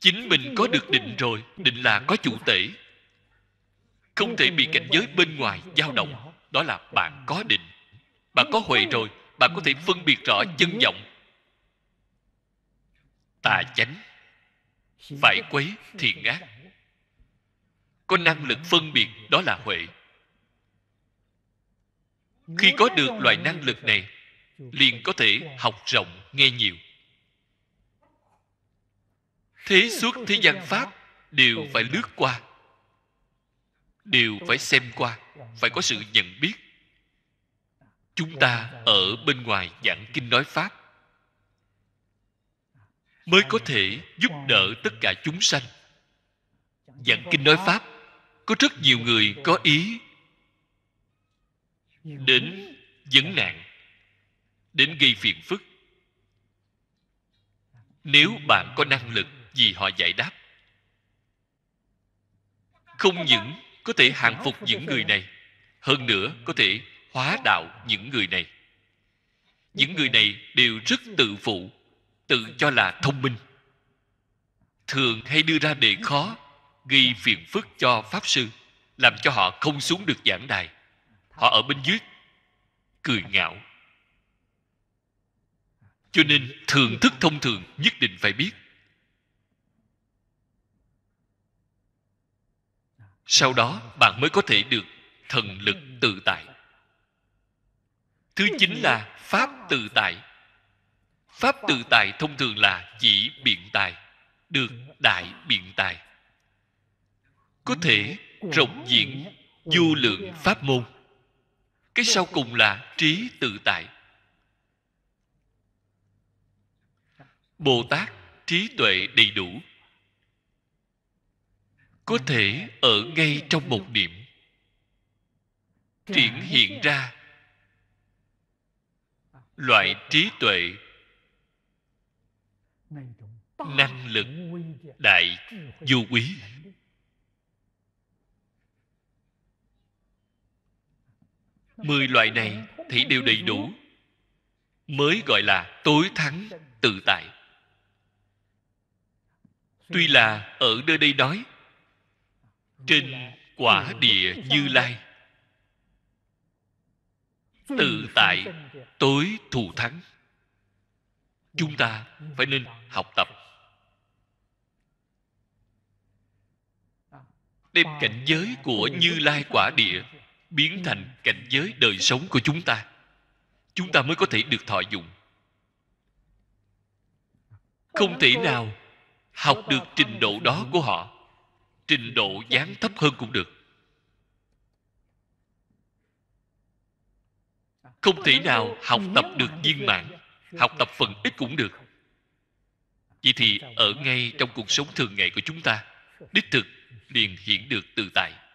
chính mình có được định rồi định là có chủ tể không thể bị cảnh giới bên ngoài dao động đó là bạn có định bạn có huệ rồi bạn có thể phân biệt rõ chân vọng tà chánh phải quấy thiện ác có năng lực phân biệt đó là huệ khi có được loại năng lực này liền có thể học rộng nghe nhiều thế xuất thế gian pháp đều phải lướt qua đều phải xem qua phải có sự nhận biết chúng ta ở bên ngoài giảng kinh nói pháp mới có thể giúp đỡ tất cả chúng sanh giảng kinh nói pháp có rất nhiều người có ý đến vấn nạn đến gây phiền phức nếu bạn có năng lực vì họ giải đáp không những có thể hàng phục những người này hơn nữa có thể hóa đạo những người này những người này đều rất tự phụ tự cho là thông minh thường hay đưa ra đề khó gây phiền phức cho pháp sư làm cho họ không xuống được giảng đài họ ở bên dưới cười ngạo cho nên thường thức thông thường nhất định phải biết sau đó bạn mới có thể được thần lực tự tại thứ chính là pháp tự tại pháp tự tại thông thường là chỉ biện tài được đại biện tài có thể rộng diện du lượng pháp môn cái sau cùng là trí tự tại bồ tát trí tuệ đầy đủ có thể ở ngay trong một điểm triển hiện ra loại trí tuệ năng lực đại vô quý mười loại này thì đều đầy đủ mới gọi là tối thắng tự tại tuy là ở nơi đây nói trên quả địa như lai tự tại tối thù thắng chúng ta phải nên học tập đem cảnh giới của như lai quả địa biến thành cảnh giới đời sống của chúng ta chúng ta mới có thể được thọ dụng không thể nào học được trình độ đó của họ trình độ dáng thấp hơn cũng được không thể nào học tập được viên mãn học tập phần ít cũng được vậy thì ở ngay trong cuộc sống thường ngày của chúng ta đích thực liền hiện được tự tại